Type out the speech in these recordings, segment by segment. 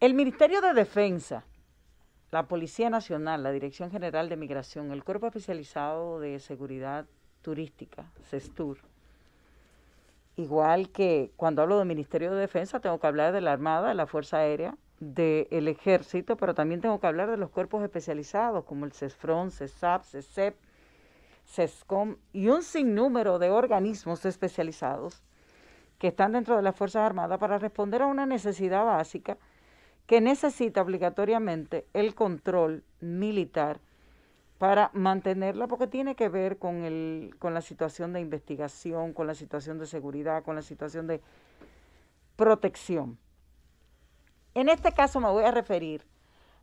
El Ministerio de Defensa, la Policía Nacional, la Dirección General de Migración, el Cuerpo Especializado de Seguridad Turística, CESTUR, igual que cuando hablo del Ministerio de Defensa, tengo que hablar de la Armada, de la Fuerza Aérea, del Ejército, pero también tengo que hablar de los cuerpos especializados como el CESFRON, CESAP, CESEP, CESCOM y un sinnúmero de organismos especializados que están dentro de las Fuerzas Armadas para responder a una necesidad básica que necesita obligatoriamente el control militar para mantenerla, porque tiene que ver con, el, con la situación de investigación, con la situación de seguridad, con la situación de protección. En este caso me voy a referir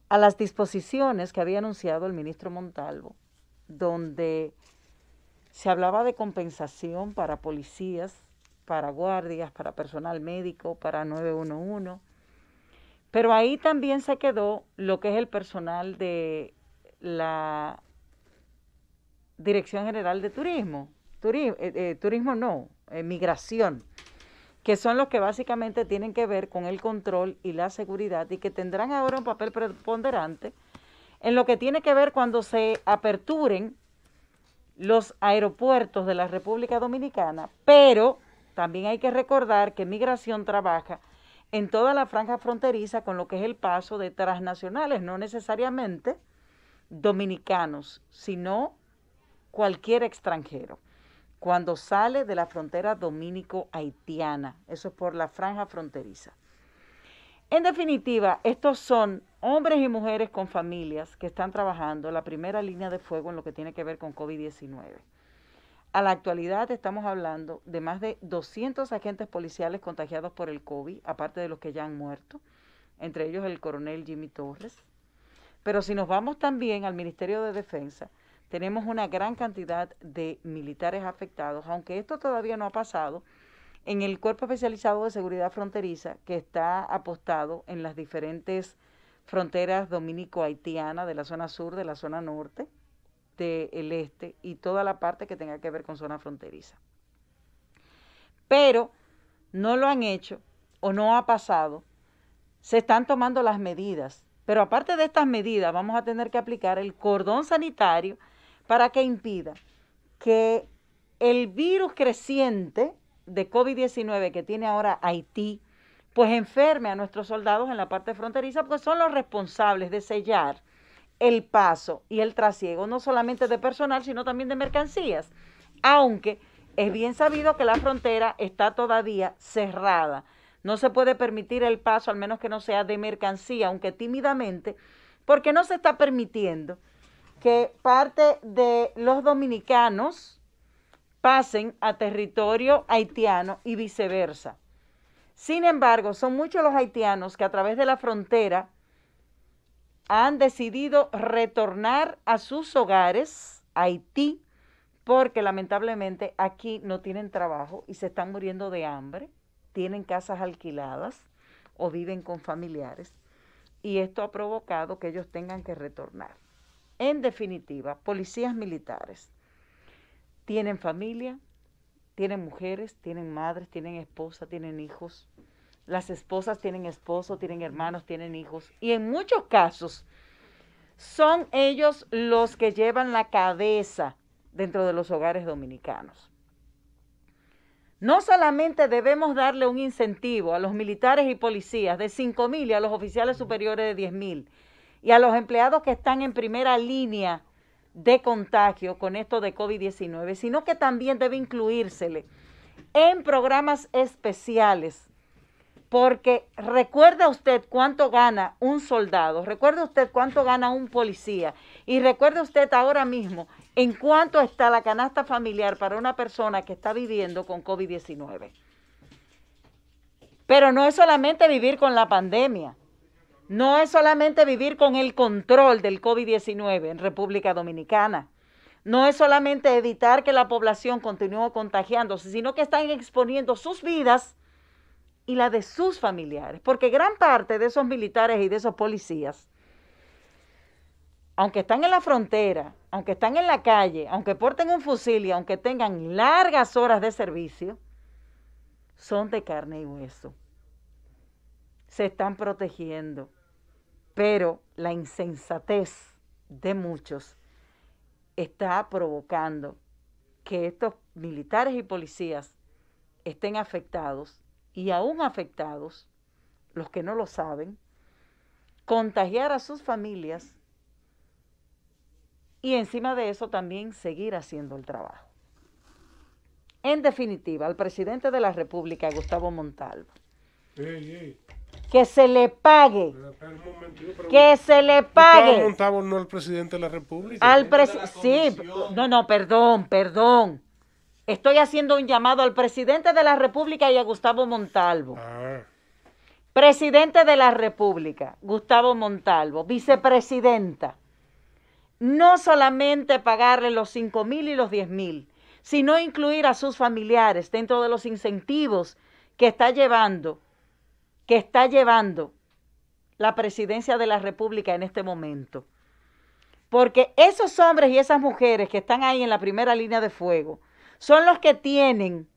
a las disposiciones que había anunciado el ministro Montalvo, donde se hablaba de compensación para policías, para guardias, para personal médico, para 911 pero ahí también se quedó lo que es el personal de la Dirección General de Turismo, Turismo, eh, eh, no, eh, migración, que son los que básicamente tienen que ver con el control y la seguridad y que tendrán ahora un papel preponderante en lo que tiene que ver cuando se aperturen los aeropuertos de la República Dominicana, pero también hay que recordar que migración trabaja en toda la franja fronteriza con lo que es el paso de transnacionales, no necesariamente dominicanos, sino cualquier extranjero. Cuando sale de la frontera dominico-haitiana, eso es por la franja fronteriza. En definitiva, estos son hombres y mujeres con familias que están trabajando la primera línea de fuego en lo que tiene que ver con COVID-19. A la actualidad estamos hablando de más de 200 agentes policiales contagiados por el COVID, aparte de los que ya han muerto, entre ellos el coronel Jimmy Torres. Pero si nos vamos también al Ministerio de Defensa, tenemos una gran cantidad de militares afectados, aunque esto todavía no ha pasado, en el Cuerpo Especializado de Seguridad Fronteriza, que está apostado en las diferentes fronteras dominico-haitiana de la zona sur, de la zona norte, del este y toda la parte que tenga que ver con zona fronteriza. Pero no lo han hecho o no ha pasado. Se están tomando las medidas. Pero aparte de estas medidas, vamos a tener que aplicar el cordón sanitario para que impida que el virus creciente de COVID-19 que tiene ahora Haití, pues enferme a nuestros soldados en la parte fronteriza, porque son los responsables de sellar el paso y el trasiego, no solamente de personal, sino también de mercancías, aunque es bien sabido que la frontera está todavía cerrada. No se puede permitir el paso, al menos que no sea de mercancía, aunque tímidamente, porque no se está permitiendo que parte de los dominicanos pasen a territorio haitiano y viceversa. Sin embargo, son muchos los haitianos que a través de la frontera han decidido retornar a sus hogares, Haití, porque lamentablemente aquí no tienen trabajo y se están muriendo de hambre, tienen casas alquiladas o viven con familiares. Y esto ha provocado que ellos tengan que retornar. En definitiva, policías militares tienen familia, tienen mujeres, tienen madres, tienen esposas, tienen hijos, las esposas tienen esposo, tienen hermanos, tienen hijos. Y en muchos casos son ellos los que llevan la cabeza dentro de los hogares dominicanos. No solamente debemos darle un incentivo a los militares y policías de 5 mil y a los oficiales superiores de diez mil y a los empleados que están en primera línea de contagio con esto de COVID-19, sino que también debe incluírsele en programas especiales porque recuerda usted cuánto gana un soldado, recuerda usted cuánto gana un policía y recuerda usted ahora mismo en cuánto está la canasta familiar para una persona que está viviendo con COVID-19. Pero no es solamente vivir con la pandemia, no es solamente vivir con el control del COVID-19 en República Dominicana no es solamente evitar que la población continúe contagiándose, sino que están exponiendo sus vidas y la de sus familiares, porque gran parte de esos militares y de esos policías, aunque están en la frontera, aunque están en la calle, aunque porten un fusil y aunque tengan largas horas de servicio, son de carne y hueso. Se están protegiendo, pero la insensatez de muchos está provocando que estos militares y policías estén afectados y aún afectados, los que no lo saben, contagiar a sus familias y encima de eso también seguir haciendo el trabajo. En definitiva, al presidente de la República, Gustavo Montalvo, que se le pague, que se le pague. Gustavo Montalvo no el presidente de la República. Al sí, no, no, perdón, perdón. Estoy haciendo un llamado al presidente de la República y a Gustavo Montalvo. Ah. Presidente de la República, Gustavo Montalvo, vicepresidenta. No solamente pagarle los 5 mil y los 10 mil, sino incluir a sus familiares dentro de los incentivos que está llevando, que está llevando la presidencia de la República en este momento. Porque esos hombres y esas mujeres que están ahí en la primera línea de fuego, son los que tienen,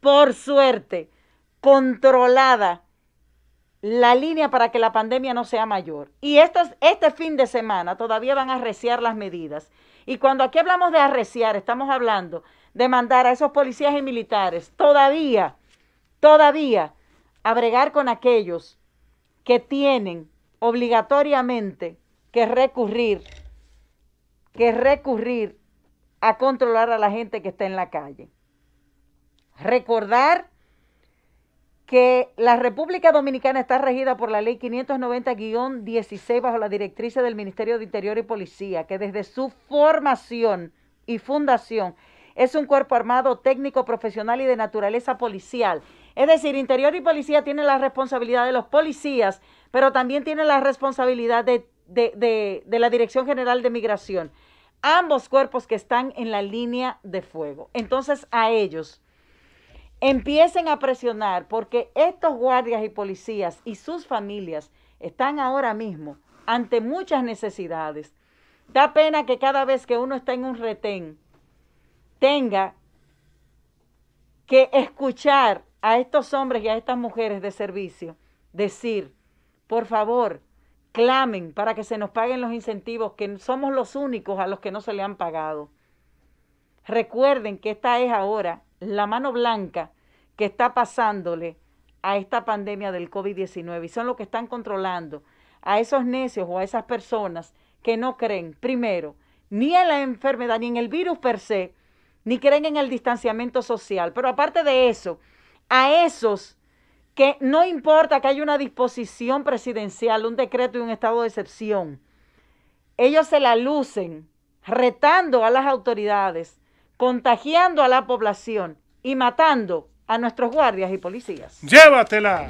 por suerte, controlada la línea para que la pandemia no sea mayor. Y este fin de semana todavía van a arreciar las medidas. Y cuando aquí hablamos de arreciar, estamos hablando de mandar a esos policías y militares todavía, todavía, a bregar con aquellos que tienen obligatoriamente que recurrir, que recurrir a controlar a la gente que está en la calle. Recordar que la República Dominicana está regida por la ley 590-16 bajo la directriz del Ministerio de Interior y Policía, que desde su formación y fundación es un cuerpo armado técnico, profesional y de naturaleza policial. Es decir, Interior y Policía tienen la responsabilidad de los policías, pero también tiene la responsabilidad de, de la Dirección General de Migración ambos cuerpos que están en la línea de fuego. Entonces a ellos empiecen a presionar porque estos guardias y policías y sus familias están ahora mismo ante muchas necesidades. Da pena que cada vez que uno está en un retén tenga que escuchar a estos hombres y a estas mujeres de servicio decir, por favor, clamen para que se nos paguen los incentivos, que somos los únicos a los que no se le han pagado. Recuerden que esta es ahora la mano blanca que está pasándole a esta pandemia del COVID-19 y son los que están controlando a esos necios o a esas personas que no creen, primero, ni en la enfermedad, ni en el virus per se, ni creen en el distanciamiento social. Pero aparte de eso, a esos que no importa que haya una disposición presidencial, un decreto y un estado de excepción, ellos se la lucen retando a las autoridades, contagiando a la población y matando a nuestros guardias y policías. Llévatela.